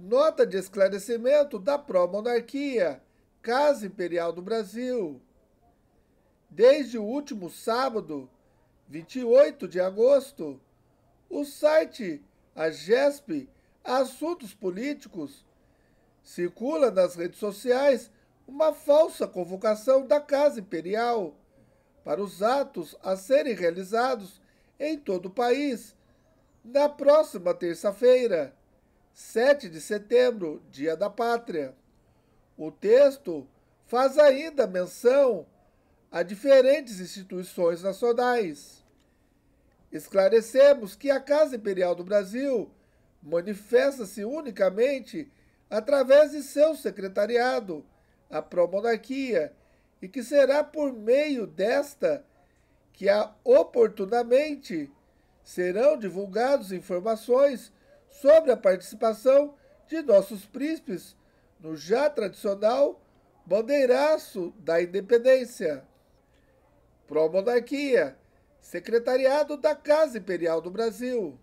Nota de esclarecimento da pró-monarquia, Casa Imperial do Brasil. Desde o último sábado, 28 de agosto, o site AGESP Assuntos Políticos circula nas redes sociais uma falsa convocação da Casa Imperial para os atos a serem realizados em todo o país na próxima terça-feira, 7 de setembro, Dia da Pátria. O texto faz ainda menção a diferentes instituições nacionais. Esclarecemos que a Casa Imperial do Brasil manifesta-se unicamente através de seu secretariado, a promonarquia, e que será por meio desta que a oportunamente serão divulgadas informações sobre a participação de nossos príncipes no já tradicional bandeiraço da independência. Pro monarquia secretariado da Casa Imperial do Brasil.